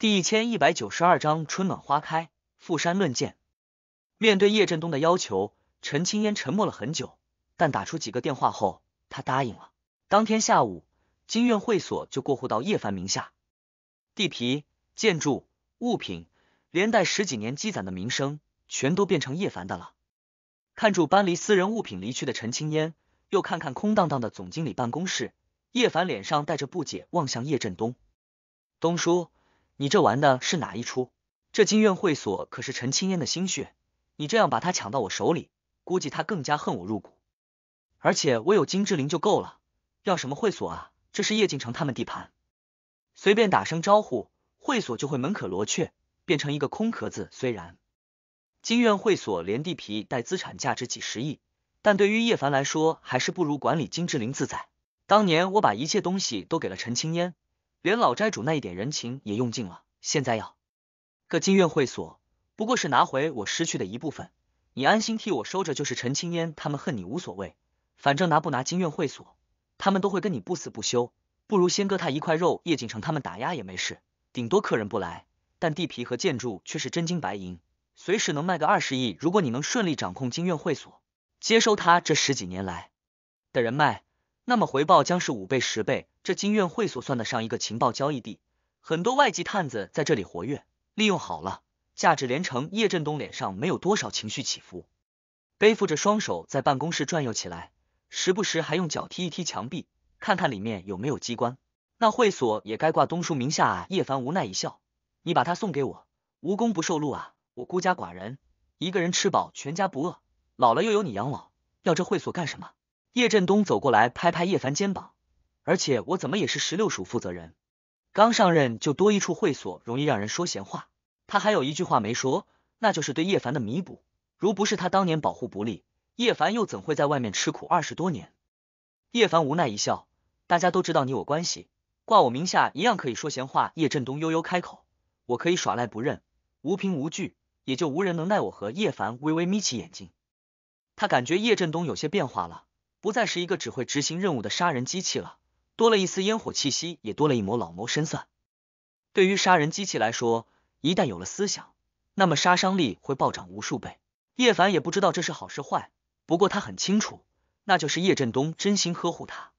第一千一百九十二章春暖花开，富山论剑。面对叶振东的要求，陈青烟沉默了很久，但打出几个电话后，他答应了。当天下午，金苑会所就过户到叶凡名下，地皮、建筑、物品，连带十几年积攒的名声，全都变成叶凡的了。看住搬离私人物品离去的陈青烟，又看看空荡荡的总经理办公室，叶凡脸上带着不解，望向叶振东，东叔。你这玩的是哪一出？这金苑会所可是陈青烟的心血，你这样把他抢到我手里，估计他更加恨我入骨。而且我有金之灵就够了，要什么会所啊？这是叶敬城他们地盘，随便打声招呼，会所就会门可罗雀，变成一个空壳子。虽然金苑会所连地皮带资产价值几十亿，但对于叶凡来说，还是不如管理金之灵自在。当年我把一切东西都给了陈青烟。连老斋主那一点人情也用尽了，现在要个金苑会所，不过是拿回我失去的一部分。你安心替我收着就是。陈青烟他们恨你无所谓，反正拿不拿金苑会所，他们都会跟你不死不休。不如先割他一块肉，叶景城他们打压也没事，顶多客人不来，但地皮和建筑却是真金白银，随时能卖个二十亿。如果你能顺利掌控金苑会所，接收他这十几年来的人脉。那么回报将是五倍十倍，这金苑会所算得上一个情报交易地，很多外籍探子在这里活跃，利用好了，价值连城。叶振东脸上没有多少情绪起伏，背负着双手在办公室转悠起来，时不时还用脚踢一踢墙壁，看看里面有没有机关。那会所也该挂东叔名下啊。叶凡无奈一笑，你把它送给我，无功不受禄啊，我孤家寡人，一个人吃饱全家不饿，老了又有你养老，要这会所干什么？叶振东走过来，拍拍叶凡肩膀，而且我怎么也是十六属负责人，刚上任就多一处会所，容易让人说闲话。他还有一句话没说，那就是对叶凡的弥补。如不是他当年保护不力，叶凡又怎会在外面吃苦二十多年？叶凡无奈一笑，大家都知道你我关系，挂我名下一样可以说闲话。叶振东悠悠开口，我可以耍赖不认，无凭无据，也就无人能奈我。和叶凡微微眯起眼睛，他感觉叶振东有些变化了。不再是一个只会执行任务的杀人机器了，多了一丝烟火气息，也多了一抹老谋深算。对于杀人机器来说，一旦有了思想，那么杀伤力会暴涨无数倍。叶凡也不知道这是好是坏，不过他很清楚，那就是叶振东真心呵护他，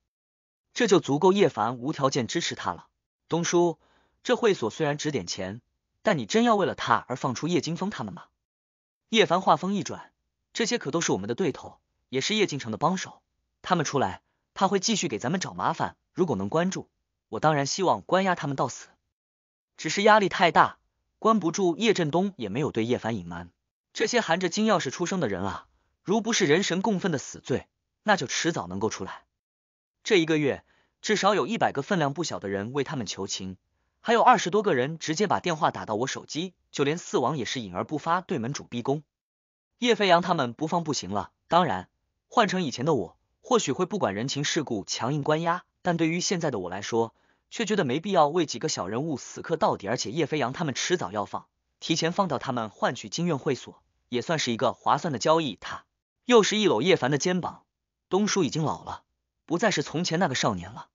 这就足够叶凡无条件支持他了。东叔，这会所虽然值点钱，但你真要为了他而放出叶金峰他们吗？叶凡话锋一转，这些可都是我们的对头，也是叶敬城的帮手。他们出来，他会继续给咱们找麻烦。如果能关住，我当然希望关押他们到死。只是压力太大，关不住。叶振东也没有对叶凡隐瞒，这些含着金钥匙出生的人啊，如不是人神共愤的死罪，那就迟早能够出来。这一个月，至少有一百个分量不小的人为他们求情，还有二十多个人直接把电话打到我手机，就连四王也是隐而不发，对门主逼宫。叶飞扬他们不放不行了。当然，换成以前的我。或许会不管人情世故，强硬关押。但对于现在的我来说，却觉得没必要为几个小人物死磕到底。而且叶飞扬他们迟早要放，提前放掉他们，换取金苑会所，也算是一个划算的交易。他又是一搂叶凡的肩膀，东叔已经老了，不再是从前那个少年了，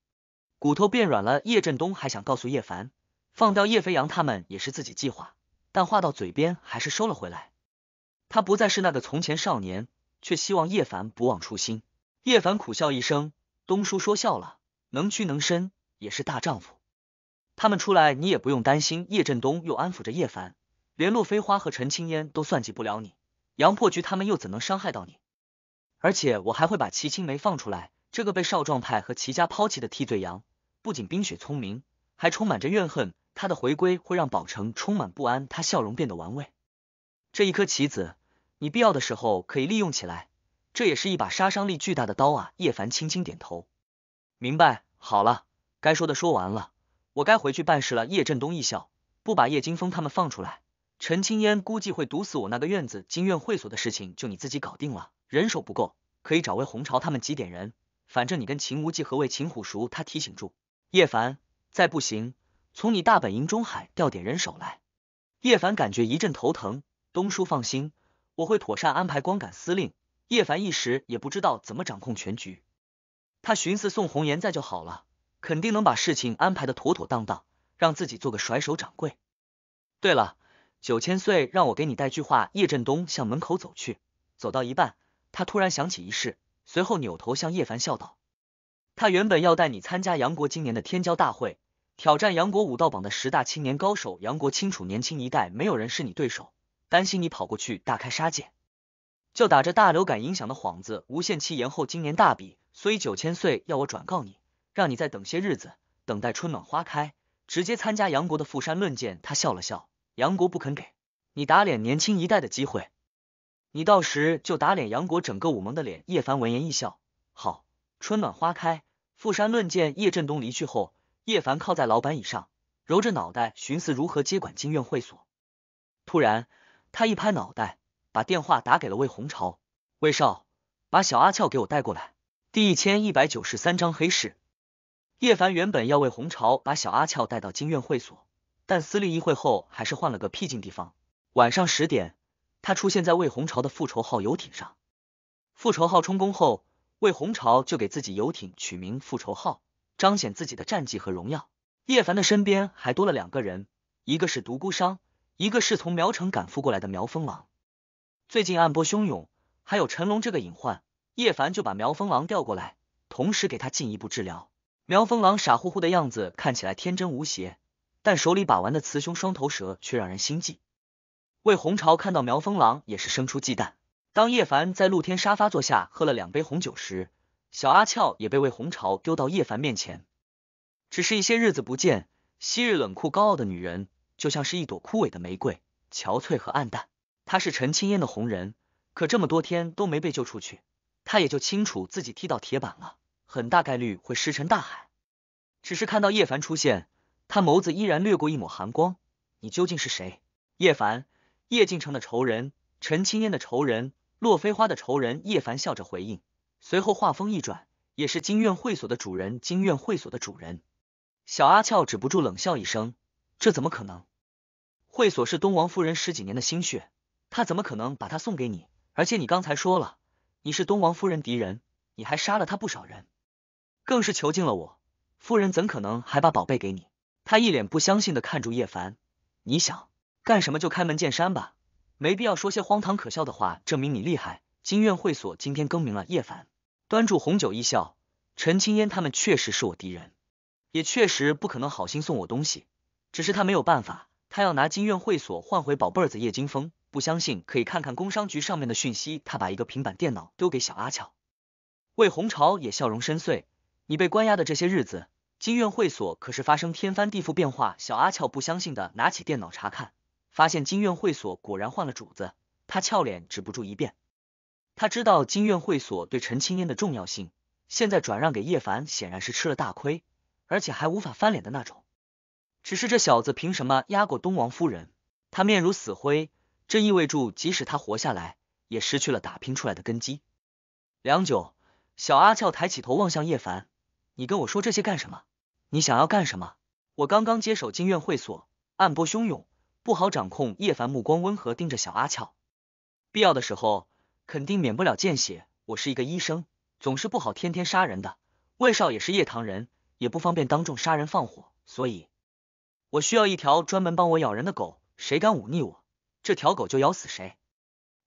骨头变软了。叶振东还想告诉叶凡，放掉叶飞扬他们也是自己计划，但话到嘴边还是收了回来。他不再是那个从前少年，却希望叶凡不忘初心。叶凡苦笑一声：“东叔说笑了，能屈能伸也是大丈夫。他们出来，你也不用担心。”叶振东又安抚着叶凡：“连洛飞花和陈青烟都算计不了你，杨破菊他们又怎能伤害到你？而且我还会把齐青梅放出来，这个被少壮派和齐家抛弃的替罪羊，不仅冰雪聪明，还充满着怨恨。他的回归会让宝城充满不安。”他笑容变得玩味：“这一颗棋子，你必要的时候可以利用起来。”这也是一把杀伤力巨大的刀啊！叶凡轻轻点头，明白。好了，该说的说完了，我该回去办事了。叶振东一笑，不把叶金峰他们放出来，陈青烟估计会毒死我那个院子。金苑会所的事情就你自己搞定了，人手不够可以找魏红朝他们几点人，反正你跟秦无忌和魏秦虎熟。他提醒住叶凡，再不行从你大本营中海调点人手来。叶凡感觉一阵头疼，东叔放心，我会妥善安排光杆司令。叶凡一时也不知道怎么掌控全局，他寻思宋红颜在就好了，肯定能把事情安排的妥妥当当，让自己做个甩手掌柜。对了，九千岁让我给你带句话。叶振东向门口走去，走到一半，他突然想起一事，随后扭头向叶凡笑道：“他原本要带你参加杨国今年的天骄大会，挑战杨国武道榜的十大青年高手，杨国清楚年轻一代没有人是你对手，担心你跑过去大开杀戒。”就打着大流感影响的幌子，无限期延后今年大比，所以九千岁要我转告你，让你再等些日子，等待春暖花开，直接参加杨国的富山论剑。他笑了笑，杨国不肯给你打脸年轻一代的机会，你到时就打脸杨国整个武盟的脸。叶凡闻言一笑，好，春暖花开，富山论剑。叶振东离去后，叶凡靠在老板椅上，揉着脑袋，寻思如何接管金苑会所。突然，他一拍脑袋。把电话打给了魏红潮。魏少，把小阿俏给我带过来。第一千一百九十三章黑市。叶凡原本要魏红潮把小阿俏带到金苑会所，但私立一会后，还是换了个僻静地方。晚上十点，他出现在魏红潮的复仇号游艇上。复仇号充公后，魏红潮就给自己游艇取名复仇号，彰显自己的战绩和荣耀。叶凡的身边还多了两个人，一个是独孤商，一个是从苗城赶赴过来的苗风狼。最近暗波汹涌，还有陈龙这个隐患，叶凡就把苗风狼调过来，同时给他进一步治疗。苗风狼傻乎乎的样子看起来天真无邪，但手里把玩的雌雄双头蛇却让人心悸。魏红潮看到苗风狼也是生出忌惮。当叶凡在露天沙发坐下喝了两杯红酒时，小阿俏也被魏红潮丢到叶凡面前。只是一些日子不见，昔日冷酷高傲的女人就像是一朵枯萎的玫瑰，憔悴和暗淡。他是陈青烟的红人，可这么多天都没被救出去，他也就清楚自己踢到铁板了，很大概率会石沉大海。只是看到叶凡出现，他眸子依然掠过一抹寒光。你究竟是谁？叶凡，叶敬城的仇人，陈青烟的仇人，洛飞花的仇人。叶凡笑着回应，随后话锋一转，也是金苑会所的主人。金苑会所的主人，小阿俏止不住冷笑一声：这怎么可能？会所是东王夫人十几年的心血。他怎么可能把他送给你？而且你刚才说了，你是东王夫人敌人，你还杀了他不少人，更是囚禁了我。夫人怎可能还把宝贝给你？他一脸不相信的看住叶凡，你想干什么就开门见山吧，没必要说些荒唐可笑的话证明你厉害。金苑会所今天更名了。叶凡端住红酒一笑，陈青烟他们确实是我敌人，也确实不可能好心送我东西，只是他没有办法，他要拿金苑会所换回宝贝儿子叶金峰。不相信，可以看看工商局上面的讯息。他把一个平板电脑丢给小阿巧，魏红潮也笑容深邃。你被关押的这些日子，金苑会所可是发生天翻地覆变化。小阿巧不相信的拿起电脑查看，发现金苑会所果然换了主子。他俏脸止不住一变，他知道金苑会所对陈青烟的重要性，现在转让给叶凡显然是吃了大亏，而且还无法翻脸的那种。只是这小子凭什么压过东王夫人？他面如死灰。这意味着即使他活下来，也失去了打拼出来的根基。良久，小阿俏抬起头望向叶凡，你跟我说这些干什么？你想要干什么？我刚刚接手金苑会所，暗波汹涌，不好掌控。叶凡目光温和，盯着小阿俏，必要的时候，肯定免不了见血。我是一个医生，总是不好天天杀人的。魏少也是夜堂人，也不方便当众杀人放火，所以，我需要一条专门帮我咬人的狗。谁敢忤逆我？这条狗就咬死谁，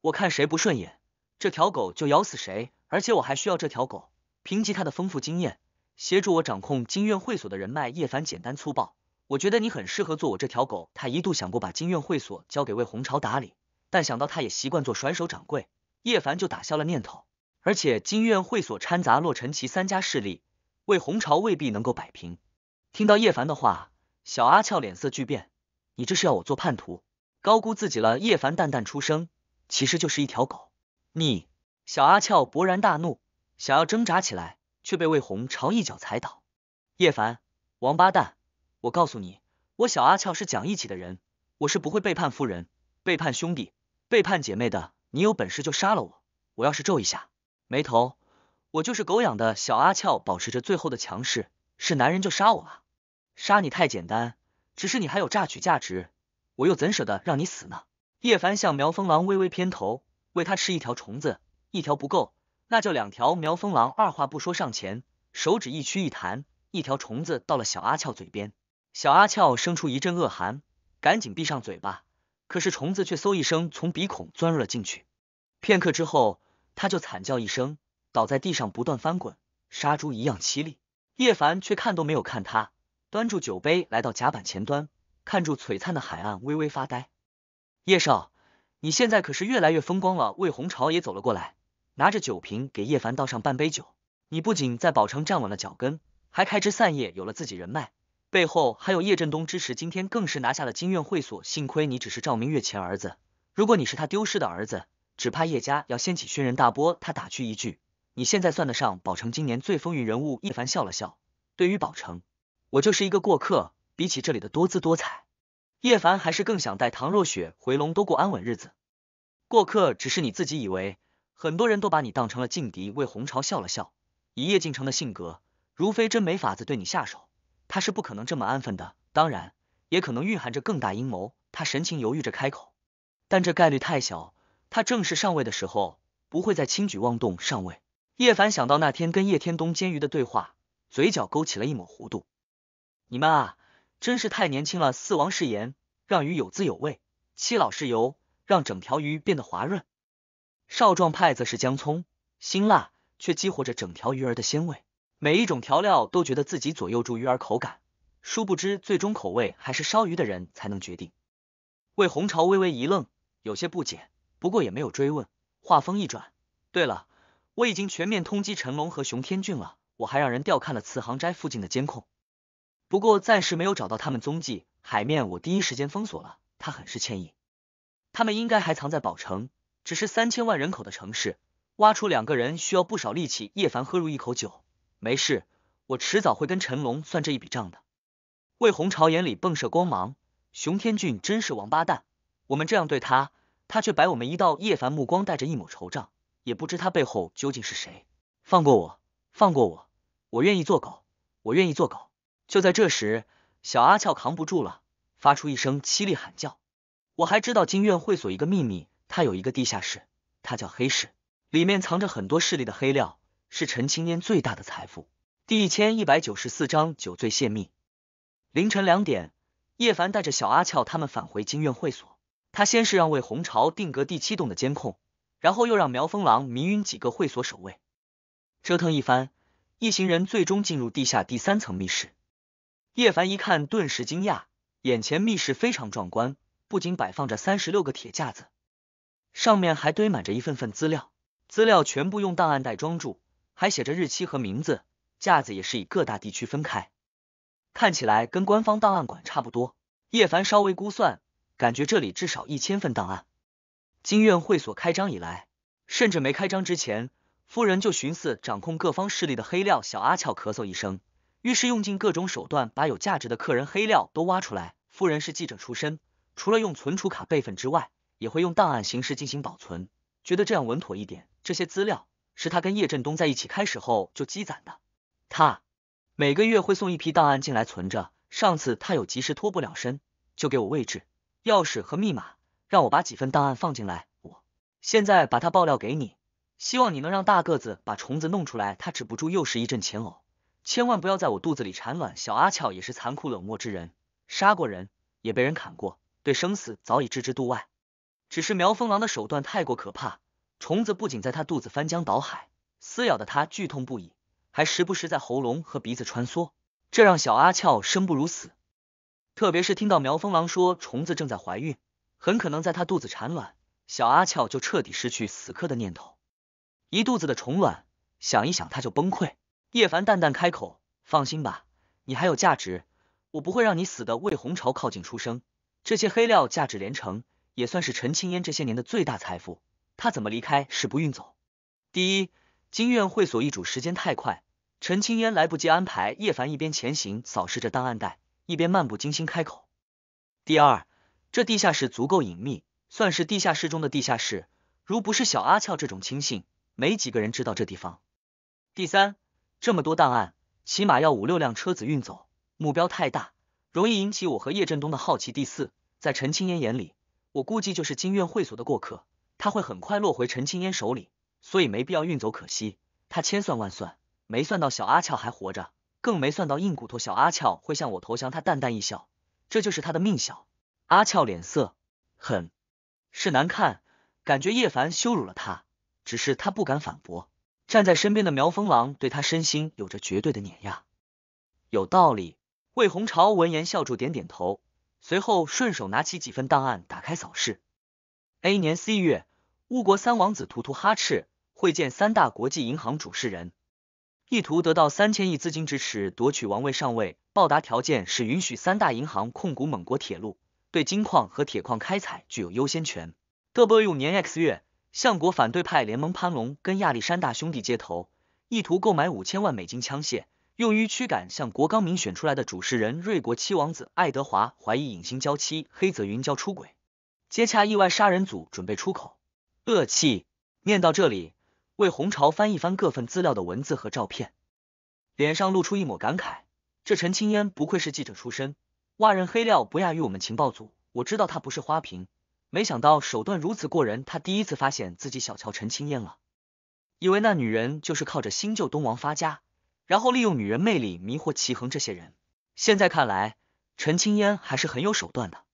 我看谁不顺眼，这条狗就咬死谁。而且我还需要这条狗，凭借他的丰富经验，协助我掌控金苑会所的人脉。叶凡简单粗暴，我觉得你很适合做我这条狗。他一度想过把金苑会所交给魏红朝打理，但想到他也习惯做甩手掌柜，叶凡就打消了念头。而且金苑会所掺杂洛晨曦三家势力，魏红朝未必能够摆平。听到叶凡的话，小阿俏脸色巨变，你这是要我做叛徒？高估自己了，叶凡淡淡出声，其实就是一条狗。你，小阿俏勃然大怒，想要挣扎起来，却被魏红朝一脚踩倒。叶凡，王八蛋！我告诉你，我小阿俏是讲义气的人，我是不会背叛夫人、背叛兄弟、背叛姐妹的。你有本事就杀了我，我要是皱一下眉头，我就是狗养的。小阿俏保持着最后的强势，是男人就杀我吧，杀你太简单，只是你还有榨取价值。我又怎舍得让你死呢？叶凡向苗风狼微微偏头，喂他吃一条虫子，一条不够，那就两条。苗风狼二话不说上前，手指一屈一弹，一条虫子到了小阿俏嘴边。小阿俏生出一阵恶寒，赶紧闭上嘴巴，可是虫子却嗖一声从鼻孔钻入了进去。片刻之后，他就惨叫一声，倒在地上不断翻滚，杀猪一样凄厉。叶凡却看都没有看他，端住酒杯来到甲板前端。看住璀璨的海岸，微微发呆。叶少，你现在可是越来越风光了。魏红朝也走了过来，拿着酒瓶给叶凡倒上半杯酒。你不仅在宝城站稳了脚跟，还开枝散叶，有了自己人脉，背后还有叶振东支持。今天更是拿下了金苑会所。幸亏你只是赵明月前儿子，如果你是他丢失的儿子，只怕叶家要掀起轩然大波。他打趣一句，你现在算得上宝城今年最风云人物。叶凡笑了笑，对于宝城，我就是一个过客。比起这里的多姿多彩，叶凡还是更想带唐若雪回龙都过安稳日子。过客只是你自己以为，很多人都把你当成了劲敌。魏红潮笑了笑，以叶敬城的性格，如非真没法子对你下手，他是不可能这么安分的。当然，也可能蕴含着更大阴谋。他神情犹豫着开口，但这概率太小。他正式上位的时候，不会再轻举妄动。上位。叶凡想到那天跟叶天东、监鱼的对话，嘴角勾起了一抹弧度。你们啊。真是太年轻了！四王是盐，让鱼有滋有味；七老是油，让整条鱼变得滑润。少壮派则是姜葱，辛辣却激活着整条鱼儿的鲜味。每一种调料都觉得自己左右住鱼儿口感，殊不知最终口味还是烧鱼的人才能决定。魏红潮微微一愣，有些不解，不过也没有追问。话锋一转，对了，我已经全面通缉陈龙和熊天俊了，我还让人调看了慈航斋附近的监控。不过暂时没有找到他们踪迹，海面我第一时间封锁了。他很是歉意，他们应该还藏在宝城，只是三千万人口的城市，挖出两个人需要不少力气。叶凡喝入一口酒，没事，我迟早会跟陈龙算这一笔账的。魏红朝眼里迸射光芒，熊天俊真是王八蛋，我们这样对他，他却摆我们一道。叶凡目光带着一抹惆怅，也不知他背后究竟是谁。放过我，放过我，我愿意做狗，我愿意做狗。就在这时，小阿俏扛不住了，发出一声凄厉喊叫。我还知道金苑会所一个秘密，它有一个地下室，它叫黑市，里面藏着很多势力的黑料，是陈青烟最大的财富。第一千一百九十四章酒醉泄密。凌晨两点，叶凡带着小阿俏他们返回金苑会所。他先是让魏红潮定格第七栋的监控，然后又让苗风狼迷晕几个会所守卫，折腾一番，一行人最终进入地下第三层密室。叶凡一看，顿时惊讶，眼前密室非常壮观，不仅摆放着三十六个铁架子，上面还堆满着一份份资料，资料全部用档案袋装住，还写着日期和名字，架子也是以各大地区分开，看起来跟官方档案馆差不多。叶凡稍微估算，感觉这里至少一千份档案。金苑会所开张以来，甚至没开张之前，夫人就寻思掌控各方势力的黑料。小阿俏咳嗽一声。于是用尽各种手段，把有价值的客人黑料都挖出来。夫人是记者出身，除了用存储卡备份之外，也会用档案形式进行保存，觉得这样稳妥一点。这些资料是他跟叶振东在一起开始后就积攒的，他每个月会送一批档案进来存着。上次他有急事脱不了身，就给我位置、钥匙和密码，让我把几份档案放进来。我现在把他爆料给你，希望你能让大个子把虫子弄出来。他止不住又是一阵前呕。千万不要在我肚子里产卵！小阿俏也是残酷冷漠之人，杀过人，也被人砍过，对生死早已置之度外。只是苗风狼的手段太过可怕，虫子不仅在他肚子翻江倒海，撕咬的他剧痛不已，还时不时在喉咙和鼻子穿梭，这让小阿俏生不如死。特别是听到苗风狼说虫子正在怀孕，很可能在他肚子产卵，小阿俏就彻底失去死磕的念头。一肚子的虫卵，想一想他就崩溃。叶凡淡淡开口：“放心吧，你还有价值，我不会让你死的。”魏红潮靠近出生，这些黑料价值连城，也算是陈青烟这些年的最大财富。他怎么离开是不运走？第一，金苑会所易主时间太快，陈青烟来不及安排。叶凡一边前行，扫视着档案袋，一边漫不经心开口：“第二，这地下室足够隐秘，算是地下室中的地下室。如不是小阿俏这种亲信，没几个人知道这地方。”第三。这么多档案，起码要五六辆车子运走。目标太大，容易引起我和叶振东的好奇。第四，在陈青烟眼里，我估计就是金苑会所的过客，他会很快落回陈青烟手里，所以没必要运走。可惜他千算万算，没算到小阿俏还活着，更没算到硬骨头小阿俏会向我投降。他淡淡一笑，这就是他的命。小阿俏脸色很是难看，感觉叶凡羞辱了他，只是他不敢反驳。站在身边的苗风狼对他身心有着绝对的碾压，有道理。魏红朝闻言笑住点点头，随后顺手拿起几份档案，打开扫视。A 年 C 月，乌国三王子图图哈赤会见三大国际银行主事人，意图得到三千亿资金支持，夺取王位上位。报答条件是允许三大银行控股蒙国铁路，对金矿和铁矿开采具有优先权。德波用年 X 月。相国反对派联盟潘龙跟亚历山大兄弟接头，意图购买五千万美金枪械，用于驱赶向国刚民选出来的主持人瑞国七王子爱德华。怀疑影星娇妻黑泽云娇出轨，接洽意外杀人组准备出口恶气。念到这里，为红潮翻一翻各份资料的文字和照片，脸上露出一抹感慨。这陈青烟不愧是记者出身，挖人黑料不亚于我们情报组。我知道他不是花瓶。没想到手段如此过人，他第一次发现自己小瞧陈青烟了，以为那女人就是靠着新旧东王发家，然后利用女人魅力迷惑齐恒这些人。现在看来，陈青烟还是很有手段的。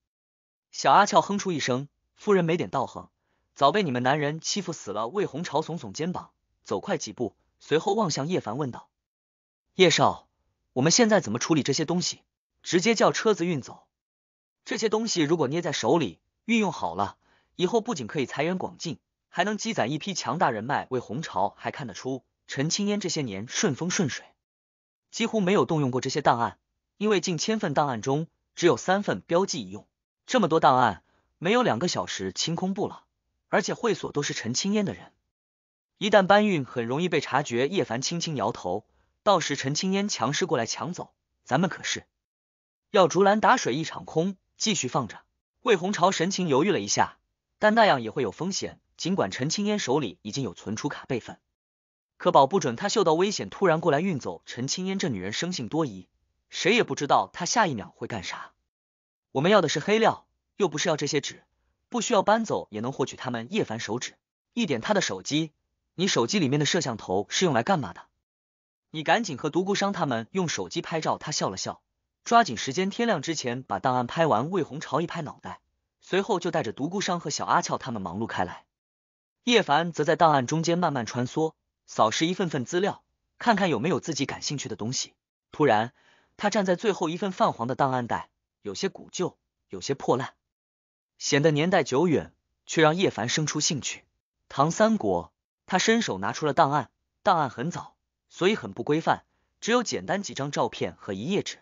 小阿俏哼出一声：“夫人没点道行，早被你们男人欺负死了。”魏红朝耸耸肩膀，走快几步，随后望向叶凡问道：“叶少，我们现在怎么处理这些东西？直接叫车子运走？这些东西如果捏在手里……”运用好了，以后不仅可以财源广进，还能积攒一批强大人脉。为红朝还看得出，陈青烟这些年顺风顺水，几乎没有动用过这些档案，因为近千份档案中只有三份标记一用。这么多档案，没有两个小时清空不了。而且会所都是陈青烟的人，一旦搬运，很容易被察觉。叶凡轻轻摇头，到时陈青烟强势过来抢走，咱们可是要竹篮打水一场空，继续放着。魏红朝神情犹豫了一下，但那样也会有风险。尽管陈青烟手里已经有存储卡备份，可保不准她嗅到危险突然过来运走。陈青烟这女人生性多疑，谁也不知道她下一秒会干啥。我们要的是黑料，又不是要这些纸，不需要搬走也能获取他们叶凡手指。一点他的手机，你手机里面的摄像头是用来干嘛的？你赶紧和独孤商他们用手机拍照。他笑了笑，抓紧时间，天亮之前把档案拍完。魏红潮一拍脑袋。随后就带着独孤商和小阿俏他们忙碌开来，叶凡则在档案中间慢慢穿梭，扫视一份份资料，看看有没有自己感兴趣的东西。突然，他站在最后一份泛黄的档案袋，有些古旧，有些破烂，显得年代久远，却让叶凡生出兴趣。唐三国，他伸手拿出了档案，档案很早，所以很不规范，只有简单几张照片和一页纸，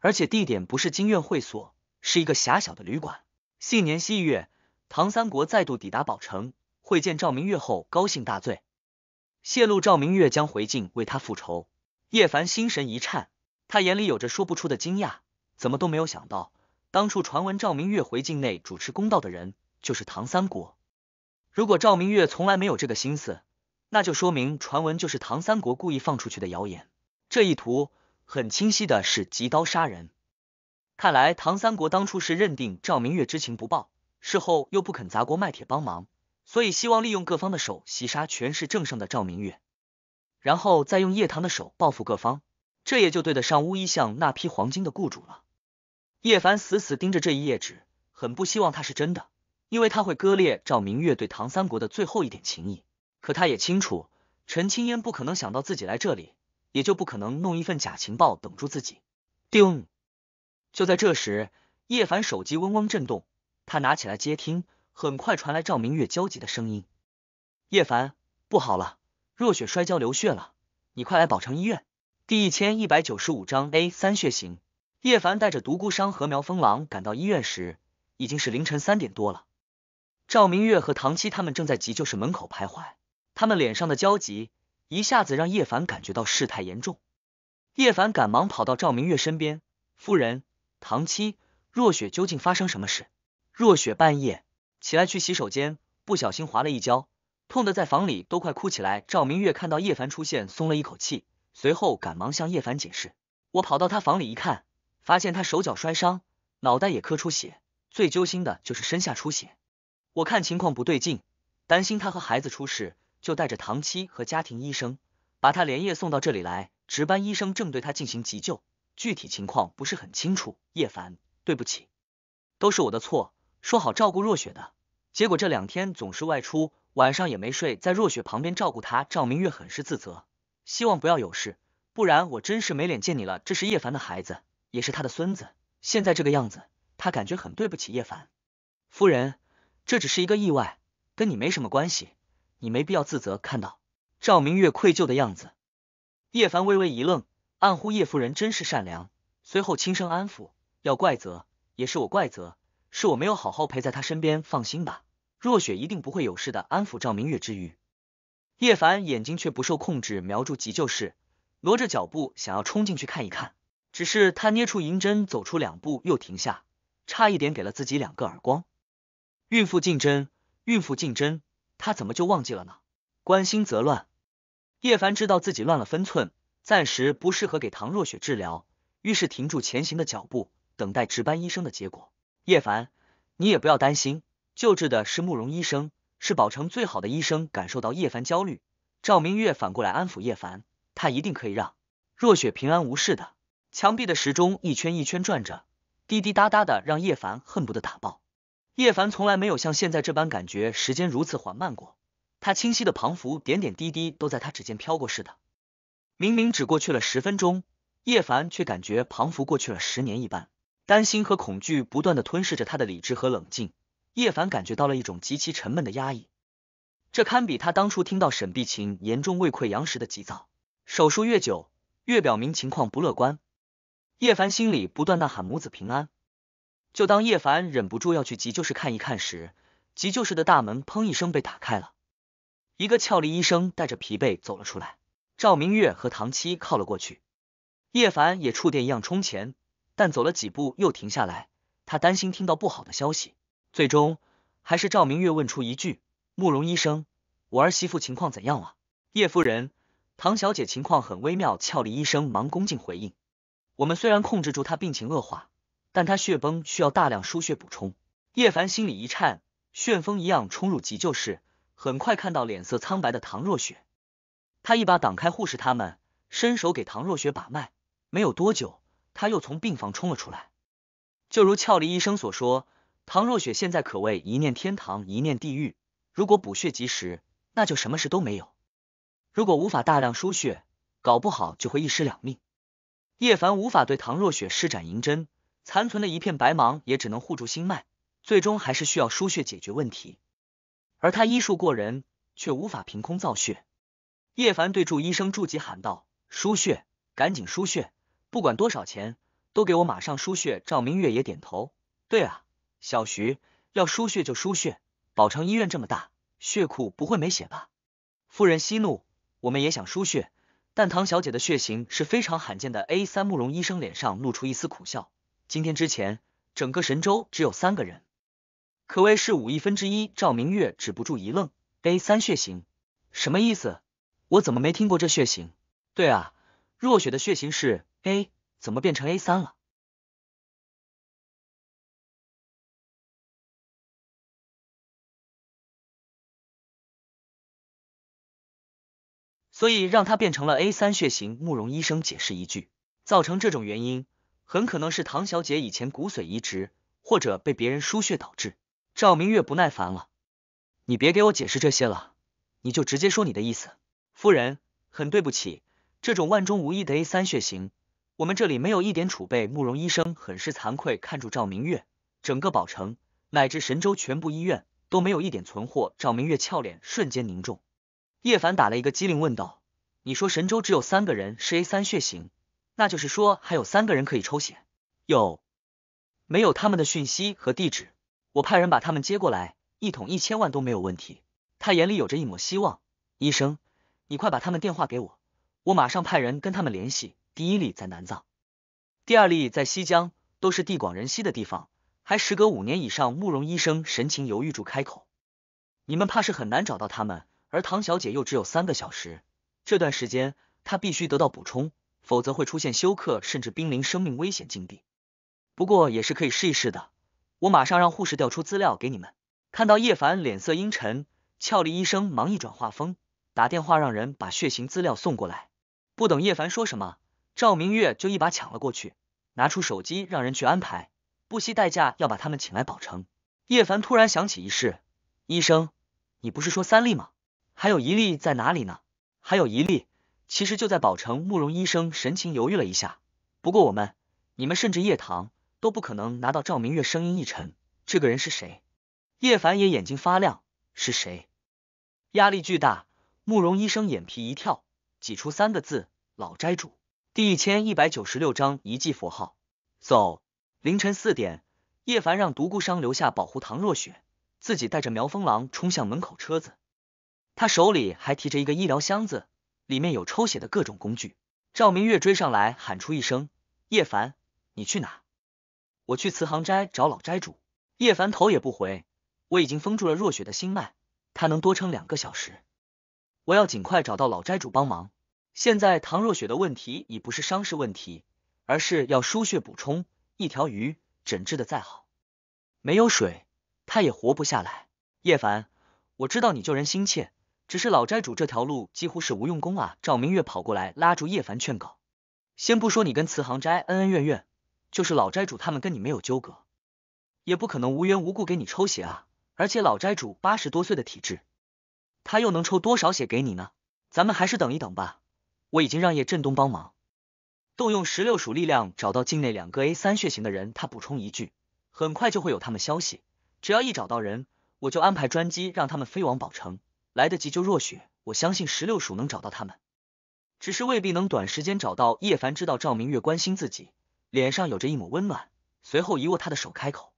而且地点不是金苑会所，是一个狭小的旅馆。信年七月，唐三国再度抵达宝城，会见赵明月后高兴大醉，泄露赵明月将回境为他复仇。叶凡心神一颤，他眼里有着说不出的惊讶，怎么都没有想到，当初传闻赵明月回境内主持公道的人就是唐三国。如果赵明月从来没有这个心思，那就说明传闻就是唐三国故意放出去的谣言。这一图很清晰的是急刀杀人。看来唐三国当初是认定赵明月知情不报，事后又不肯砸锅卖铁帮忙，所以希望利用各方的手袭杀权势正盛的赵明月，然后再用叶棠的手报复各方，这也就对得上乌衣巷那批黄金的雇主了。叶凡死死盯着这一页纸，很不希望他是真的，因为他会割裂赵明月对唐三国的最后一点情谊。可他也清楚，陈青烟不可能想到自己来这里，也就不可能弄一份假情报等住自己。定。就在这时，叶凡手机嗡嗡震动，他拿起来接听，很快传来赵明月焦急的声音：“叶凡，不好了，若雪摔跤流血了，你快来宝城医院！”第一千一百九十五章 A 三血型。叶凡带着独孤商和苗风狼赶到医院时，已经是凌晨三点多了。赵明月和唐七他们正在急救室门口徘徊，他们脸上的焦急一下子让叶凡感觉到事态严重。叶凡赶忙跑到赵明月身边，夫人。唐七，若雪究竟发生什么事？若雪半夜起来去洗手间，不小心滑了一跤，痛得在房里都快哭起来。赵明月看到叶凡出现，松了一口气，随后赶忙向叶凡解释：我跑到他房里一看，发现他手脚摔伤，脑袋也磕出血，最揪心的就是身下出血。我看情况不对劲，担心他和孩子出事，就带着唐七和家庭医生，把他连夜送到这里来。值班医生正对他进行急救。具体情况不是很清楚，叶凡，对不起，都是我的错，说好照顾若雪的，结果这两天总是外出，晚上也没睡，在若雪旁边照顾她。赵明月很是自责，希望不要有事，不然我真是没脸见你了。这是叶凡的孩子，也是他的孙子，现在这个样子，他感觉很对不起叶凡夫人。这只是一个意外，跟你没什么关系，你没必要自责。看到赵明月愧疚的样子，叶凡微微一愣。暗呼叶夫人真是善良，随后轻声安抚，要怪责也是我怪责，是我没有好好陪在她身边。放心吧，若雪一定不会有事的。安抚赵明月之余，叶凡眼睛却不受控制瞄住急救室，挪着脚步想要冲进去看一看。只是他捏出银针，走出两步又停下，差一点给了自己两个耳光。孕妇进针，孕妇进针，他怎么就忘记了呢？关心则乱，叶凡知道自己乱了分寸。暂时不适合给唐若雪治疗，于是停住前行的脚步，等待值班医生的结果。叶凡，你也不要担心，救治的是慕容医生，是宝城最好的医生。感受到叶凡焦虑，赵明月反过来安抚叶凡，他一定可以让若雪平安无事的。墙壁的时钟一圈一圈转着，滴滴答答的，让叶凡恨不得打爆。叶凡从来没有像现在这般感觉时间如此缓慢过，他清晰的彷佛点点滴滴都在他指尖飘过似的。明明只过去了十分钟，叶凡却感觉彷佛过去了十年一般。担心和恐惧不断的吞噬着他的理智和冷静，叶凡感觉到了一种极其沉闷的压抑，这堪比他当初听到沈碧琴严重胃溃疡时的急躁。手术越久，越表明情况不乐观。叶凡心里不断呐喊母子平安。就当叶凡忍不住要去急救室看一看时，急救室的大门砰一声被打开了，一个俏丽医生带着疲惫走了出来。赵明月和唐七靠了过去，叶凡也触电一样冲前，但走了几步又停下来，他担心听到不好的消息。最终还是赵明月问出一句：“慕容医生，我儿媳妇情况怎样了？”叶夫人、唐小姐情况很微妙，俏丽医生忙恭敬回应：“我们虽然控制住她病情恶化，但她血崩需要大量输血补充。”叶凡心里一颤，旋风一样冲入急救室，很快看到脸色苍白的唐若雪。他一把挡开护士，他们伸手给唐若雪把脉。没有多久，他又从病房冲了出来。就如俏丽医生所说，唐若雪现在可谓一念天堂，一念地狱。如果补血及时，那就什么事都没有；如果无法大量输血，搞不好就会一尸两命。叶凡无法对唐若雪施展银针，残存的一片白芒也只能护住心脉，最终还是需要输血解决问题。而他医术过人，却无法凭空造血。叶凡对祝医生祝吉喊道：“输血，赶紧输血！不管多少钱，都给我马上输血！”赵明月也点头：“对啊，小徐要输血就输血。宝城医院这么大，血库不会没血吧？”夫人息怒，我们也想输血，但唐小姐的血型是非常罕见的 A 三。慕容医生脸上露出一丝苦笑：“今天之前，整个神州只有三个人，可谓是五亿分之一。”赵明月止不住一愣：“A 三血型什么意思？”我怎么没听过这血型？对啊，若雪的血型是 A，怎么变成 A 三了？所以让他变成了 A 三血型。慕容医生解释一句，造成这种原因，很可能是唐小姐以前骨髓移植或者被别人输血导致。赵明月不耐烦了，你别给我解释这些了，你就直接说你的意思。夫人，很对不起，这种万中无一的 A 三血型，我们这里没有一点储备。慕容医生很是惭愧，看住赵明月，整个宝城乃至神州全部医院都没有一点存货。赵明月俏脸瞬间凝重。叶凡打了一个机灵，问道：“你说神州只有三个人是 A 三血型，那就是说还有三个人可以抽血，有没有他们的讯息和地址？我派人把他们接过来，一桶一千万都没有问题。”他眼里有着一抹希望，医生。你快把他们电话给我，我马上派人跟他们联系。第一例在南藏，第二例在西疆，都是地广人稀的地方，还时隔五年以上。慕容医生神情犹豫住开口，你们怕是很难找到他们。而唐小姐又只有三个小时，这段时间她必须得到补充，否则会出现休克，甚至濒临生命危险境地。不过也是可以试一试的，我马上让护士调出资料给你们。看到叶凡脸色阴沉，俏丽医生忙一转画风。打电话让人把血型资料送过来，不等叶凡说什么，赵明月就一把抢了过去，拿出手机让人去安排，不惜代价要把他们请来宝城。叶凡突然想起一事，医生，你不是说三例吗？还有一例在哪里呢？还有一例，其实就在宝城。慕容医生神情犹豫了一下，不过我们、你们甚至叶堂都不可能拿到。赵明月声音一沉，这个人是谁？叶凡也眼睛发亮，是谁？压力巨大。慕容医生眼皮一跳，挤出三个字：“老斋主。”第一千一百九十六章一记佛号。走，凌晨四点，叶凡让独孤商留下保护唐若雪，自己带着苗风狼冲向门口车子。他手里还提着一个医疗箱子，里面有抽血的各种工具。赵明月追上来喊出一声：“叶凡，你去哪？”“我去慈航斋找老斋主。”叶凡头也不回：“我已经封住了若雪的心脉，她能多撑两个小时。”我要尽快找到老斋主帮忙。现在唐若雪的问题已不是伤势问题，而是要输血补充。一条鱼诊治的再好，没有水它也活不下来。叶凡，我知道你救人心切，只是老斋主这条路几乎是无用功啊！赵明月跑过来拉住叶凡劝告：“先不说你跟慈航斋恩恩怨怨，就是老斋主他们跟你没有纠葛，也不可能无缘无故给你抽血啊！而且老斋主八十多岁的体质。”他又能抽多少血给你呢？咱们还是等一等吧。我已经让叶振东帮忙，动用石榴鼠力量找到境内两个 A 三血型的人。他补充一句，很快就会有他们消息。只要一找到人，我就安排专机让他们飞往宝城，来得及救若雪。我相信石榴鼠能找到他们，只是未必能短时间找到。叶凡知道赵明月关心自己，脸上有着一抹温暖，随后一握他的手，开口：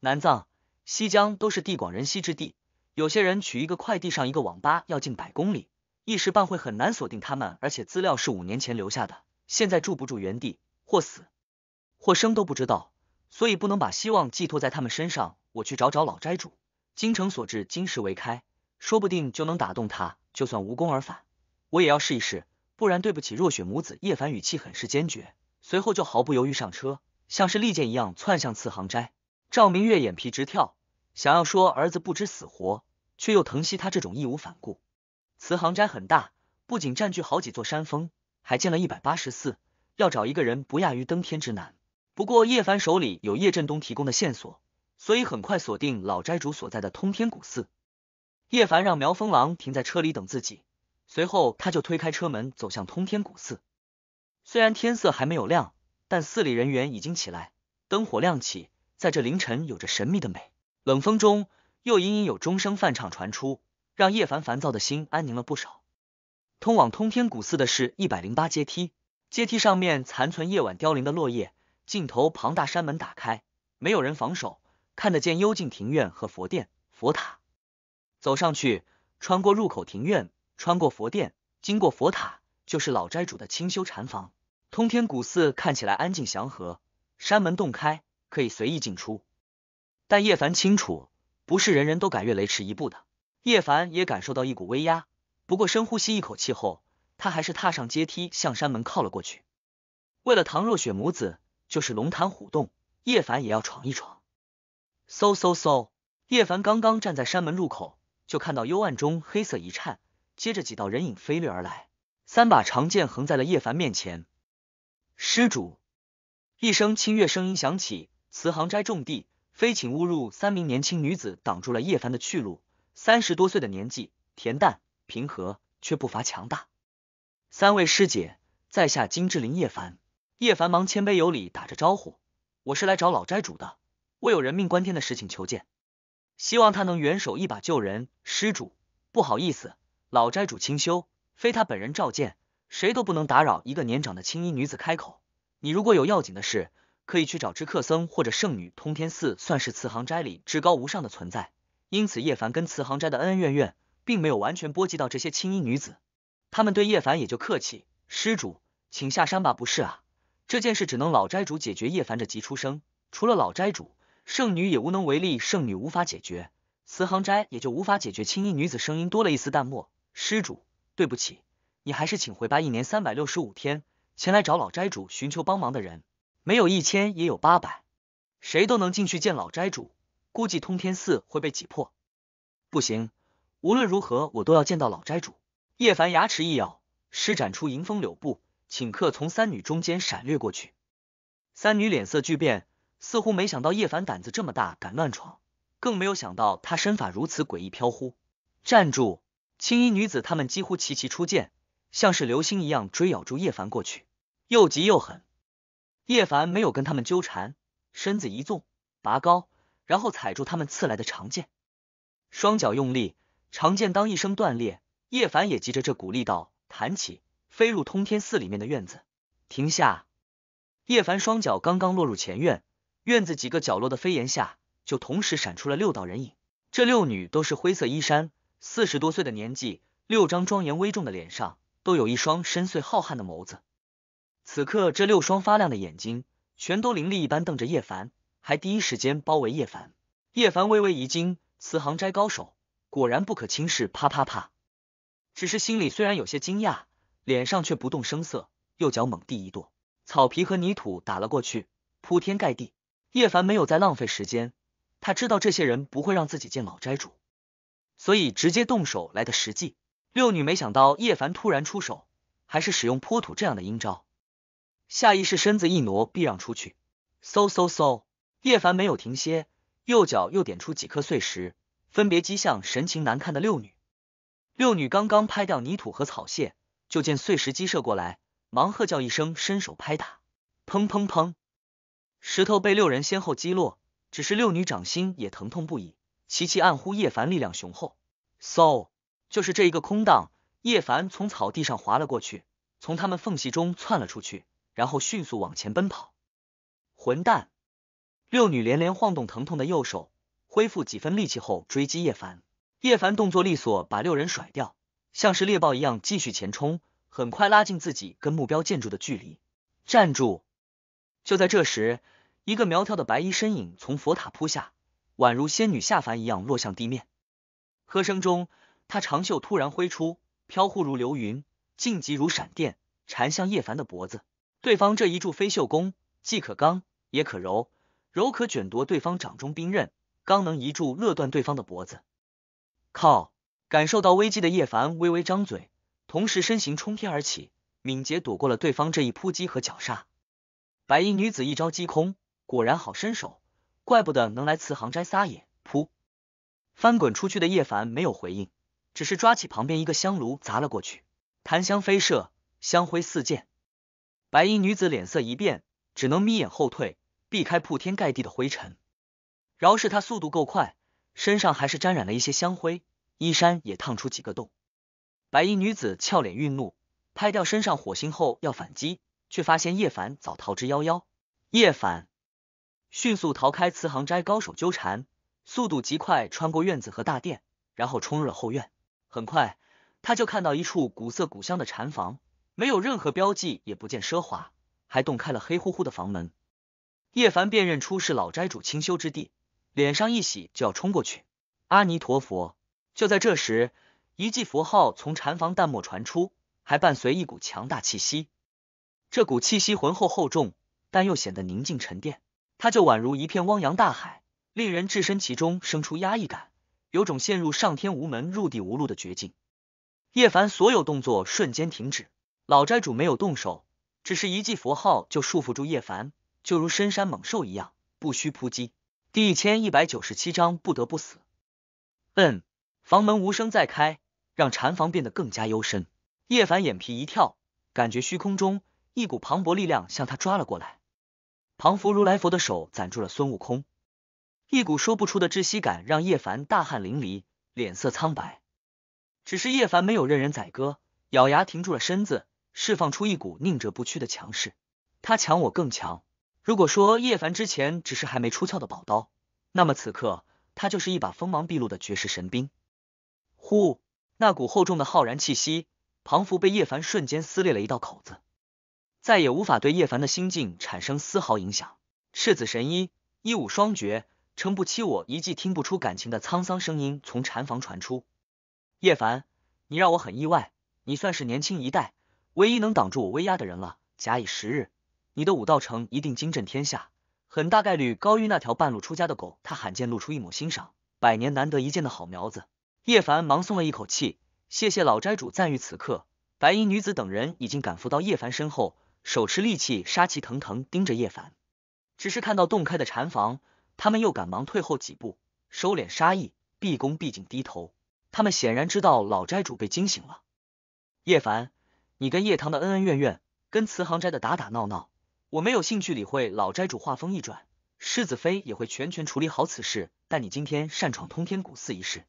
南藏、西疆都是地广人稀之地。有些人取一个快递上一个网吧要近百公里，一时半会很难锁定他们，而且资料是五年前留下的，现在住不住原地，或死或生都不知道，所以不能把希望寄托在他们身上。我去找找老斋主，精诚所至，金石为开，说不定就能打动他。就算无功而返，我也要试一试，不然对不起若雪母子。叶凡语气很是坚决，随后就毫不犹豫上车，像是利剑一样窜向次行斋。赵明月眼皮直跳。想要说儿子不知死活，却又疼惜他这种义无反顾。慈航斋很大，不仅占据好几座山峰，还建了一百八十寺，要找一个人不亚于登天之难。不过叶凡手里有叶振东提供的线索，所以很快锁定老斋主所在的通天古寺。叶凡让苗风狼停在车里等自己，随后他就推开车门走向通天古寺。虽然天色还没有亮，但寺里人员已经起来，灯火亮起，在这凌晨有着神秘的美。冷风中，又隐隐有钟声泛唱传出，让叶凡烦躁的心安宁了不少。通往通天古寺的是一百零八阶梯，阶梯上面残存夜晚凋零的落叶，尽头庞大山门打开，没有人防守，看得见幽静庭院和佛殿、佛塔。走上去，穿过入口庭院，穿过佛殿，经过佛塔，就是老斋主的清修禅房。通天古寺看起来安静祥和，山门洞开，可以随意进出。但叶凡清楚，不是人人都敢越雷池一步的。叶凡也感受到一股威压，不过深呼吸一口气后，他还是踏上阶梯向山门靠了过去。为了唐若雪母子，就是龙潭虎洞，叶凡也要闯一闯。嗖嗖嗖！叶凡刚刚站在山门入口，就看到幽暗中黑色一颤，接着几道人影飞掠而来，三把长剑横在了叶凡面前。施主，一声清越声音响起，慈航斋重地。非请勿入。三名年轻女子挡住了叶凡的去路。三十多岁的年纪，恬淡平和，却不乏强大。三位师姐，在下金志林叶凡，叶凡忙谦卑有礼，打着招呼：“我是来找老斋主的，我有人命关天的事情求见，希望他能援手一把救人。”施主，不好意思，老斋主清修，非他本人召见，谁都不能打扰。一个年长的青衣女子开口：“你如果有要紧的事。”可以去找知客僧或者圣女，通天寺算是慈航斋里至高无上的存在，因此叶凡跟慈航斋的恩恩怨怨，并没有完全波及到这些青衣女子，他们对叶凡也就客气。施主，请下山吧。不是啊，这件事只能老斋主解决。叶凡这急出声，除了老斋主，圣女也无能为力，圣女无法解决，慈航斋也就无法解决。青衣女子声音多了一丝淡漠。施主，对不起，你还是请回吧。一年三百六十五天，前来找老斋主寻求帮忙的人。没有一千也有八百，谁都能进去见老斋主。估计通天寺会被挤破。不行，无论如何我都要见到老斋主。叶凡牙齿一咬，施展出迎风柳步，顷刻从三女中间闪掠过去。三女脸色巨变，似乎没想到叶凡胆子这么大，敢乱闯，更没有想到他身法如此诡异飘忽。站住！青衣女子他们几乎齐齐出剑，像是流星一样追咬住叶凡过去，又急又狠。叶凡没有跟他们纠缠，身子一纵，拔高，然后踩住他们刺来的长剑，双脚用力，长剑当一声断裂。叶凡也急着这股力道弹起，飞入通天寺里面的院子，停下。叶凡双脚刚刚落入前院，院子几个角落的飞檐下就同时闪出了六道人影。这六女都是灰色衣衫，四十多岁的年纪，六张庄严威重的脸上都有一双深邃浩瀚的眸子。此刻，这六双发亮的眼睛全都凌厉一般瞪着叶凡，还第一时间包围叶凡。叶凡微微一惊，慈航斋高手果然不可轻视。啪啪啪！只是心里虽然有些惊讶，脸上却不动声色。右脚猛地一跺，草皮和泥土打了过去，铺天盖地。叶凡没有再浪费时间，他知道这些人不会让自己见老斋主，所以直接动手来的实际。六女没想到叶凡突然出手，还是使用泼土这样的阴招。下意识身子一挪，避让出去。嗖嗖嗖，叶凡没有停歇，右脚又点出几颗碎石，分别击向神情难看的六女。六女刚刚拍掉泥土和草屑，就见碎石击射过来，忙喝叫一声，伸手拍打。砰砰砰，石头被六人先后击落，只是六女掌心也疼痛不已。琪琪暗呼叶凡力量雄厚。so，就是这一个空档，叶凡从草地上滑了过去，从他们缝隙中窜了出去。然后迅速往前奔跑，混蛋！六女连连晃动疼痛的右手，恢复几分力气后追击叶凡。叶凡动作利索，把六人甩掉，像是猎豹一样继续前冲，很快拉近自己跟目标建筑的距离。站住！就在这时，一个苗条的白衣身影从佛塔扑下，宛如仙女下凡一样落向地面。喝声中，他长袖突然挥出，飘忽如流云，劲疾如闪电，缠向叶凡的脖子。对方这一柱飞袖功，既可刚也可柔，柔可卷夺对方掌中兵刃，刚能一柱勒断对方的脖子。靠！感受到危机的叶凡微微张嘴，同时身形冲天而起，敏捷躲过了对方这一扑击和绞杀。白衣女子一招击空，果然好身手，怪不得能来慈航斋撒野。噗！翻滚出去的叶凡没有回应，只是抓起旁边一个香炉砸了过去，檀香飞射，香灰四溅。白衣女子脸色一变，只能眯眼后退，避开铺天盖地的灰尘。饶是她速度够快，身上还是沾染了一些香灰，衣衫也烫出几个洞。白衣女子俏脸愠怒，拍掉身上火星后要反击，却发现叶凡早逃之夭夭。叶凡迅速逃开慈航斋高手纠缠，速度极快，穿过院子和大殿，然后冲入了后院。很快，他就看到一处古色古香的禅房。没有任何标记，也不见奢华，还洞开了黑乎乎的房门。叶凡辨认出是老斋主清修之地，脸上一喜，就要冲过去。阿弥陀佛！就在这时，一记佛号从禅房淡漠传出，还伴随一股强大气息。这股气息浑厚厚重，但又显得宁静沉淀。它就宛如一片汪洋大海，令人置身其中生出压抑感，有种陷入上天无门、入地无路的绝境。叶凡所有动作瞬间停止。老斋主没有动手，只是一记佛号就束缚住叶凡，就如深山猛兽一样，不需扑击。第一千一百九十七章不得不死。嗯，房门无声再开，让禅房变得更加幽深。叶凡眼皮一跳，感觉虚空中一股磅礴力量向他抓了过来。庞福如来佛的手攒住了孙悟空，一股说不出的窒息感让叶凡大汗淋漓，脸色苍白。只是叶凡没有任人宰割，咬牙停住了身子。释放出一股宁折不屈的强势，他强我更强。如果说叶凡之前只是还没出鞘的宝刀，那么此刻他就是一把锋芒毕露的绝世神兵。呼，那股厚重的浩然气息，庞福被叶凡瞬间撕裂了一道口子，再也无法对叶凡的心境产生丝毫影响。赤子神医，医武双绝，撑不起我一记听不出感情的沧桑声音从禅房传出。叶凡，你让我很意外，你算是年轻一代。唯一能挡住我威压的人了。假以时日，你的武道城一定惊震天下，很大概率高于那条半路出家的狗。他罕见露出一抹欣赏，百年难得一见的好苗子。叶凡忙松了一口气，谢谢老斋主赞誉。此刻，白衣女子等人已经赶赴到叶凡身后，手持利器，杀气腾腾，盯着叶凡。只是看到洞开的禅房，他们又赶忙退后几步，收敛杀意，毕恭毕敬低头。他们显然知道老斋主被惊醒了。叶凡。你跟叶堂的恩恩怨怨，跟慈航斋的打打闹闹，我没有兴趣理会。老斋主话锋一转，世子妃也会全权处理好此事。但你今天擅闯通天古寺一事，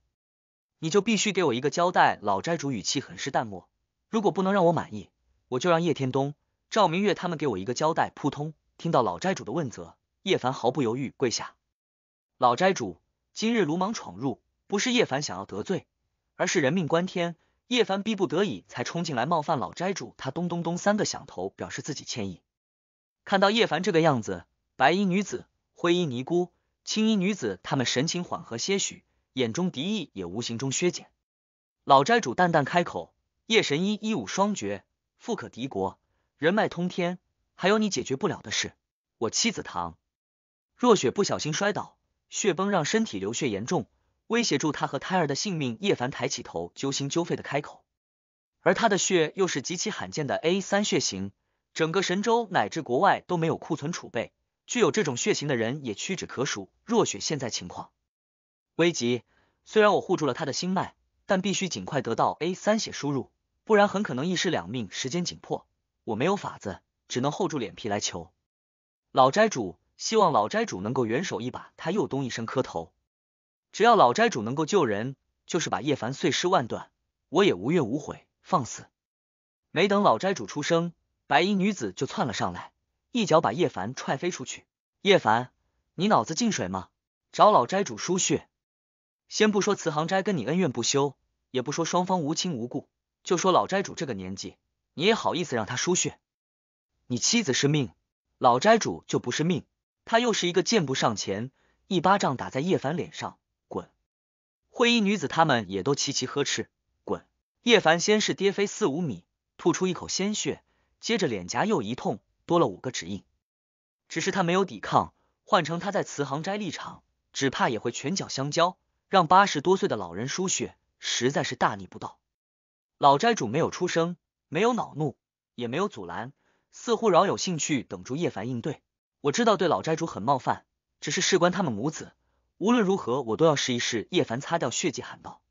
你就必须给我一个交代。老斋主语气很是淡漠，如果不能让我满意，我就让叶天东、赵明月他们给我一个交代。扑通，听到老斋主的问责，叶凡毫不犹豫跪下。老斋主今日鲁莽闯入，不是叶凡想要得罪，而是人命关天。叶凡逼不得已才冲进来冒犯老斋主，他咚咚咚三个响头表示自己歉意。看到叶凡这个样子，白衣女子、灰衣尼姑、青衣女子，他们神情缓和些许，眼中敌意也无形中削减。老斋主淡淡开口：“叶神医医武双绝，富可敌国，人脉通天，还有你解决不了的事。我妻子唐若雪不小心摔倒，血崩让身体流血严重。”威胁住他和胎儿的性命，叶凡抬起头，揪心揪肺的开口，而他的血又是极其罕见的 A 三血型，整个神州乃至国外都没有库存储备，具有这种血型的人也屈指可数。若雪现在情况危急，虽然我护住了他的心脉，但必须尽快得到 A 三血输入，不然很可能一尸两命。时间紧迫，我没有法子，只能厚住脸皮来求老斋主，希望老斋主能够援手一把。他又咚一声磕头。只要老斋主能够救人，就是把叶凡碎尸万段，我也无怨无悔。放肆！没等老斋主出声，白衣女子就窜了上来，一脚把叶凡踹飞出去。叶凡，你脑子进水吗？找老斋主输血？先不说慈航斋跟你恩怨不休，也不说双方无亲无故，就说老斋主这个年纪，你也好意思让他输血？你妻子是命，老斋主就不是命？他又是一个箭步上前，一巴掌打在叶凡脸上。灰衣女子，他们也都齐齐呵斥：“滚！”叶凡先是跌飞四五米，吐出一口鲜血，接着脸颊又一痛，多了五个指印。只是他没有抵抗，换成他在慈航斋立场，只怕也会拳脚相交。让八十多岁的老人输血，实在是大逆不道。老斋主没有出声，没有恼怒，也没有阻拦，似乎饶有兴趣等住叶凡应对。我知道对老斋主很冒犯，只是事关他们母子。无论如何，我都要试一试。叶凡擦掉血迹，喊道：“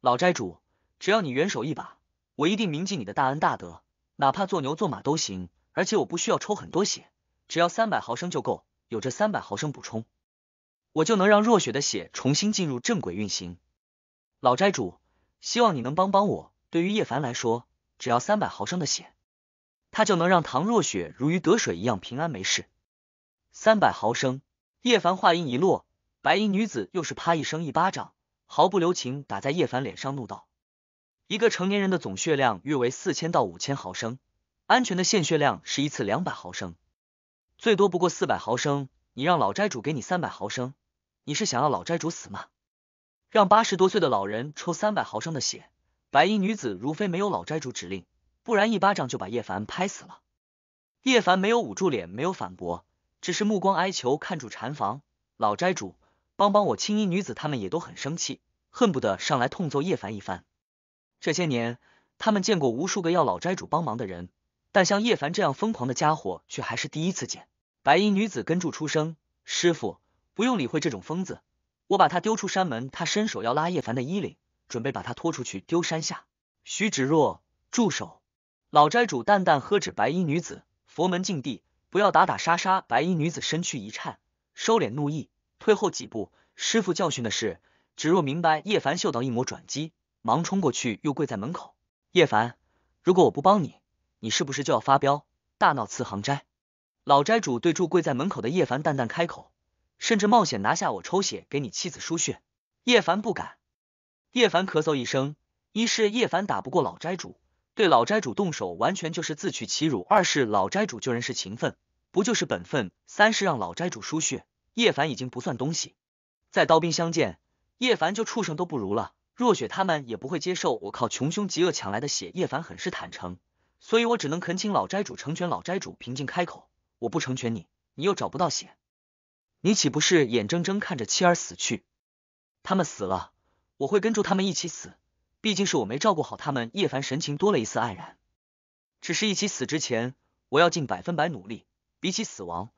老斋主，只要你援手一把，我一定铭记你的大恩大德，哪怕做牛做马都行。而且我不需要抽很多血，只要三百毫升就够。有这三百毫升补充，我就能让若雪的血重新进入正轨运行。老斋主，希望你能帮帮我。对于叶凡来说，只要三百毫升的血，他就能让唐若雪如鱼得水一样平安没事。三百毫升。”叶凡话音一落。白衣女子又是啪一声一巴掌，毫不留情打在叶凡脸上，怒道：“一个成年人的总血量约为四千到五千毫升，安全的献血量是一次两百毫升，最多不过四百毫升。你让老斋主给你三百毫升，你是想要老斋主死吗？让八十多岁的老人抽三百毫升的血，白衣女子如非没有老斋主指令，不然一巴掌就把叶凡拍死了。”叶凡没有捂住脸，没有反驳，只是目光哀求，看住禅房老斋主。帮帮我！青衣女子他们也都很生气，恨不得上来痛揍叶凡一番。这些年，他们见过无数个要老斋主帮忙的人，但像叶凡这样疯狂的家伙却还是第一次见。白衣女子跟住出声：“师傅，不用理会这种疯子，我把他丢出山门。”他伸手要拉叶凡的衣领，准备把他拖出去丢山下。徐芷若，住手！老斋主淡淡呵止白衣女子：“佛门禁地，不要打打杀杀。”白衣女子身躯一颤，收敛怒意。退后几步，师傅教训的是，芷若明白叶凡嗅到一抹转机，忙冲过去，又跪在门口。叶凡，如果我不帮你，你是不是就要发飙，大闹慈航斋？老斋主对住跪在门口的叶凡淡淡开口，甚至冒险拿下我抽血给你妻子输血。叶凡不敢。叶凡咳嗽一声，一是叶凡打不过老斋主，对老斋主动手完全就是自取其辱；二是老斋主救人是情分，不就是本分；三是让老斋主输血。叶凡已经不算东西，在刀兵相见，叶凡就畜生都不如了。若雪他们也不会接受我靠穷凶极恶抢来的血。叶凡很是坦诚，所以我只能恳请老斋主成全。老斋主平静开口，我不成全你，你又找不到血，你岂不是眼睁睁看着妻儿死去？他们死了，我会跟住他们一起死，毕竟是我没照顾好他们。叶凡神情多了一丝黯然，只是一起死之前，我要尽百分百努力，比起死亡。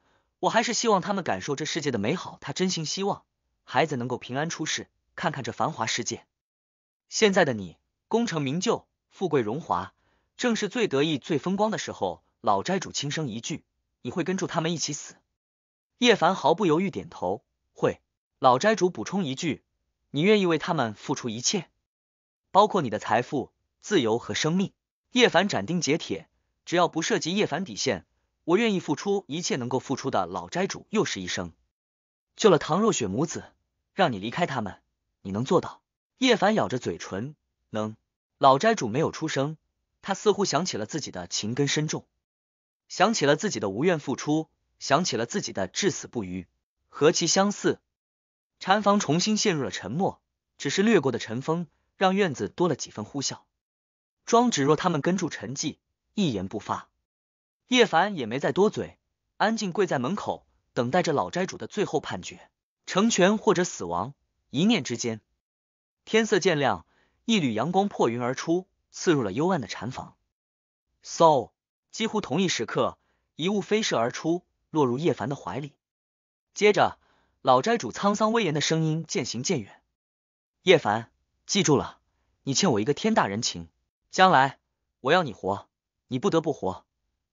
我还是希望他们感受这世界的美好。他真心希望孩子能够平安出世，看看这繁华世界。现在的你功成名就，富贵荣华，正是最得意、最风光的时候。老斋主轻声一句：“你会跟住他们一起死？”叶凡毫不犹豫点头：“会。”老斋主补充一句：“你愿意为他们付出一切，包括你的财富、自由和生命？”叶凡斩钉截铁：“只要不涉及叶凡底线。”我愿意付出一切能够付出的，老斋主又是一生救了唐若雪母子，让你离开他们，你能做到？叶凡咬着嘴唇，能。老斋主没有出声，他似乎想起了自己的情根深重，想起了自己的无怨付出，想起了自己的至死不渝，何其相似！禅房重新陷入了沉默，只是掠过的尘风让院子多了几分呼啸。庄芷若他们跟住沉寂，一言不发。叶凡也没再多嘴，安静跪在门口，等待着老斋主的最后判决，成全或者死亡，一念之间。天色渐亮，一缕阳光破云而出，刺入了幽暗的禅房。So，几乎同一时刻，一物飞射而出，落入叶凡的怀里。接着，老斋主沧桑威严的声音渐行渐远。叶凡，记住了，你欠我一个天大人情，将来我要你活，你不得不活。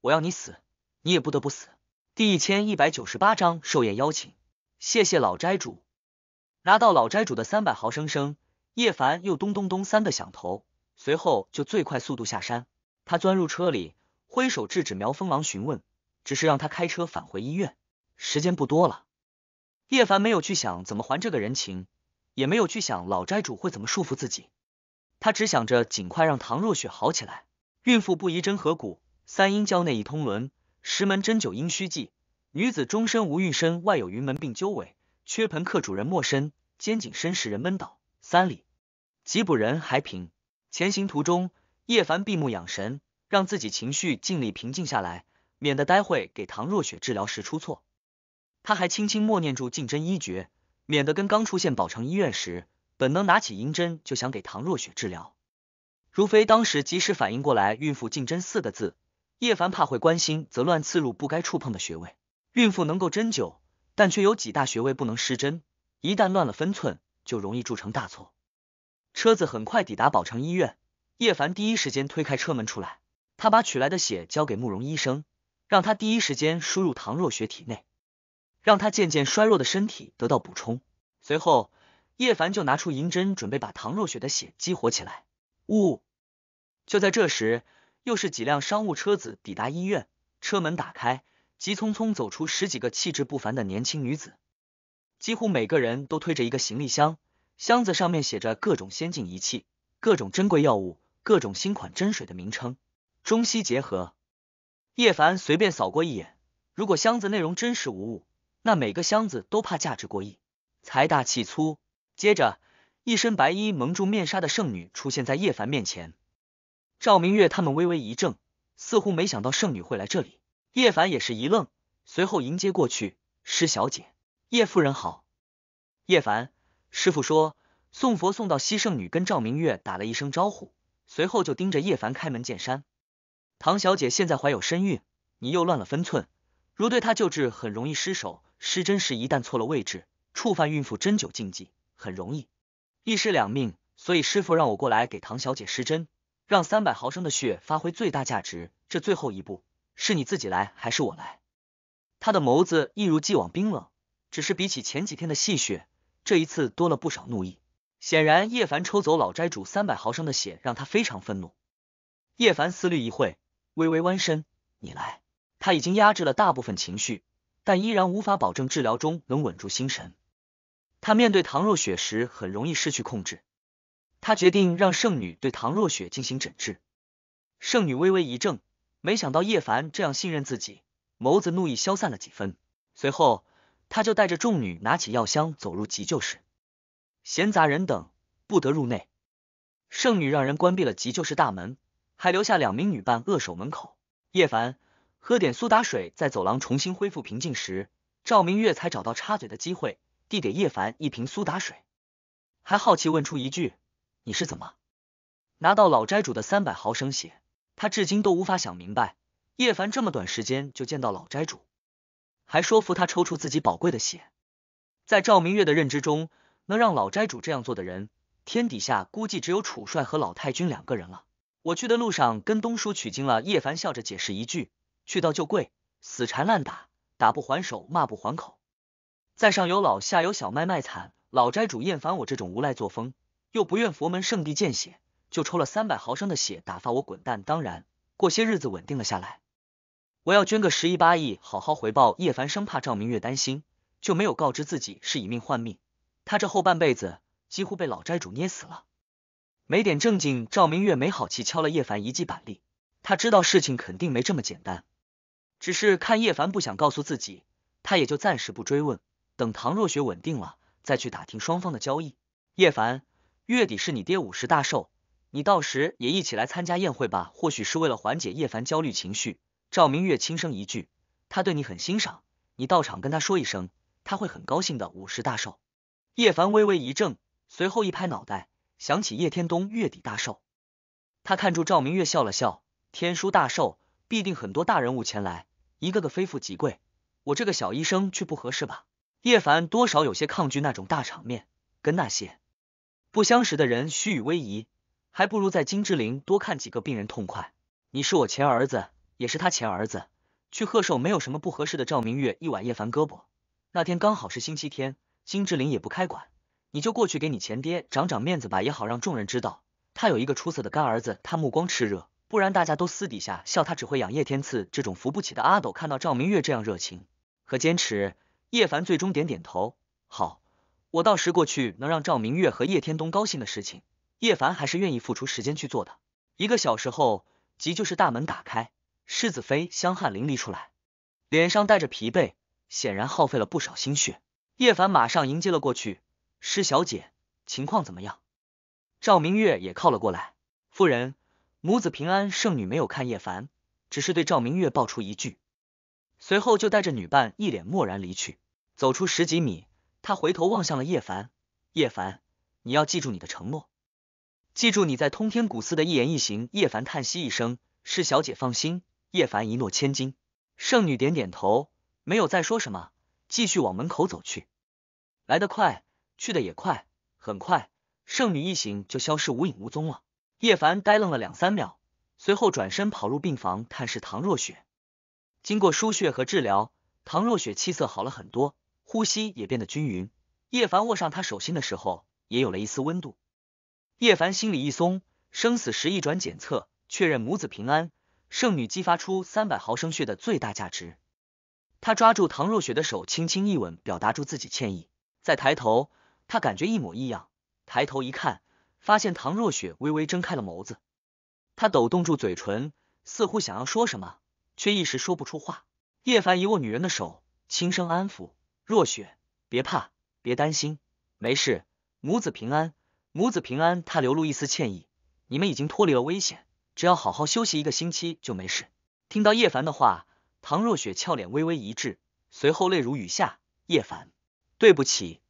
我要你死，你也不得不死。第一千一百九十八章寿宴邀请。谢谢老斋主，拿到老斋主的三百毫升生。叶凡又咚咚咚三个响头，随后就最快速度下山。他钻入车里，挥手制止苗风狼询问，只是让他开车返回医院。时间不多了，叶凡没有去想怎么还这个人情，也没有去想老斋主会怎么束缚自己，他只想着尽快让唐若雪好起来。孕妇不宜针合骨。三阴交内一通轮，十门针灸阴虚忌，女子终身无孕身，外有云门病灸尾，缺盆客主人莫身，肩颈深时人闷倒。三里，吉卜人还平。前行途中，叶凡闭目养神，让自己情绪尽力平静下来，免得待会给唐若雪治疗时出错。他还轻轻默念住进针医诀，免得跟刚出现宝城医院时，本能拿起银针就想给唐若雪治疗，如非当时及时反应过来，孕妇进针四个字。叶凡怕会关心则乱，刺入不该触碰的穴位。孕妇能够针灸，但却有几大穴位不能施针，一旦乱了分寸，就容易铸成大错。车子很快抵达宝城医院，叶凡第一时间推开车门出来，他把取来的血交给慕容医生，让他第一时间输入唐若雪体内，让她渐渐衰弱的身体得到补充。随后，叶凡就拿出银针，准备把唐若雪的血激活起来。呜！就在这时。又是几辆商务车子抵达医院，车门打开，急匆匆走出十几个气质不凡的年轻女子，几乎每个人都推着一个行李箱，箱子上面写着各种先进仪器、各种珍贵药物、各种新款真水的名称，中西结合。叶凡随便扫过一眼，如果箱子内容真实无误，那每个箱子都怕价值过亿，财大气粗。接着，一身白衣蒙住面纱的圣女出现在叶凡面前。赵明月他们微微一怔，似乎没想到圣女会来这里。叶凡也是一愣，随后迎接过去：“施小姐，叶夫人好。”叶凡师傅说：“送佛送到西。”圣女跟赵明月打了一声招呼，随后就盯着叶凡开门见山：“唐小姐现在怀有身孕，你又乱了分寸，如对她救治很容易失手施针时，一旦错了位置，触犯孕妇针灸禁忌，很容易一尸两命。所以师傅让我过来给唐小姐施针。”让三百毫升的血发挥最大价值，这最后一步是你自己来还是我来？他的眸子一如既往冰冷，只是比起前几天的戏谑，这一次多了不少怒意。显然，叶凡抽走老斋主三百毫升的血，让他非常愤怒。叶凡思虑一会，微微弯身，你来。他已经压制了大部分情绪，但依然无法保证治疗中能稳住心神。他面对唐若雪时，很容易失去控制。他决定让圣女对唐若雪进行诊治。圣女微微一怔，没想到叶凡这样信任自己，眸子怒意消散了几分。随后，他就带着众女拿起药箱走入急救室，闲杂人等不得入内。圣女让人关闭了急救室大门，还留下两名女伴扼守门口。叶凡喝点苏打水，在走廊重新恢复平静时，赵明月才找到插嘴的机会，递给叶凡一瓶苏打水，还好奇问出一句。你是怎么拿到老斋主的三百毫升血？他至今都无法想明白，叶凡这么短时间就见到老斋主，还说服他抽出自己宝贵的血。在赵明月的认知中，能让老斋主这样做的人，天底下估计只有楚帅和老太君两个人了。我去的路上跟东叔取经了。叶凡笑着解释一句：“去到就跪，死缠烂打，打不还手，骂不还口。在上有老，下有小，卖卖惨。老斋主厌烦我这种无赖作风。”又不愿佛门圣地见血，就抽了三百毫升的血打发我滚蛋。当然，过些日子稳定了下来。我要捐个十亿八亿，好好回报叶凡。生怕赵明月担心，就没有告知自己是以命换命。他这后半辈子几乎被老债主捏死了，没点正经。赵明月没好气敲了叶凡一记板栗。他知道事情肯定没这么简单，只是看叶凡不想告诉自己，他也就暂时不追问。等唐若雪稳定了，再去打听双方的交易。叶凡。月底是你爹五十大寿，你到时也一起来参加宴会吧。或许是为了缓解叶凡焦虑情绪，赵明月轻声一句：“他对你很欣赏，你到场跟他说一声，他会很高兴的。”五十大寿，叶凡微微一怔，随后一拍脑袋，想起叶天东月底大寿，他看住赵明月笑了笑。天书大寿必定很多大人物前来，一个个非富即贵，我这个小医生去不合适吧？叶凡多少有些抗拒那种大场面，跟那些。不相识的人虚与委蛇，还不如在金之林多看几个病人痛快。你是我前儿子，也是他前儿子，去贺寿没有什么不合适的。赵明月一挽叶凡胳膊，那天刚好是星期天，金志林也不开馆，你就过去给你前爹长长面子吧，也好让众人知道他有一个出色的干儿子。他目光炽热，不然大家都私底下笑他只会养叶天赐这种扶不起的阿斗。看到赵明月这样热情和坚持，叶凡最终点点头，好。我到时过去能让赵明月和叶天东高兴的事情，叶凡还是愿意付出时间去做的。一个小时后，急就是大门打开，世子妃香汗淋漓出来，脸上带着疲惫，显然耗费了不少心血。叶凡马上迎接了过去，施小姐，情况怎么样？赵明月也靠了过来，夫人，母子平安。圣女没有看叶凡，只是对赵明月爆出一句，随后就带着女伴一脸漠然离去，走出十几米。他回头望向了叶凡，叶凡，你要记住你的承诺，记住你在通天古寺的一言一行。叶凡叹息一声，是小姐放心，叶凡一诺千金。圣女点点头，没有再说什么，继续往门口走去。来得快，去的也快，很快，圣女一行就消失无影无踪了。叶凡呆愣了两三秒，随后转身跑入病房探视唐若雪。经过输血和治疗，唐若雪气色好了很多。呼吸也变得均匀。叶凡握上他手心的时候，也有了一丝温度。叶凡心里一松，生死时一转检测确认母子平安。圣女激发出三百毫升血的最大价值。他抓住唐若雪的手，轻轻一吻，表达出自己歉意。再抬头，他感觉一抹异样，抬头一看，发现唐若雪微微睁开了眸子。他抖动住嘴唇，似乎想要说什么，却一时说不出话。叶凡一握女人的手，轻声安抚。若雪，别怕，别担心，没事，母子平安，母子平安。他流露一丝歉意，你们已经脱离了危险，只要好好休息一个星期就没事。听到叶凡的话，唐若雪俏脸微微一滞，随后泪如雨下。叶凡，对不起。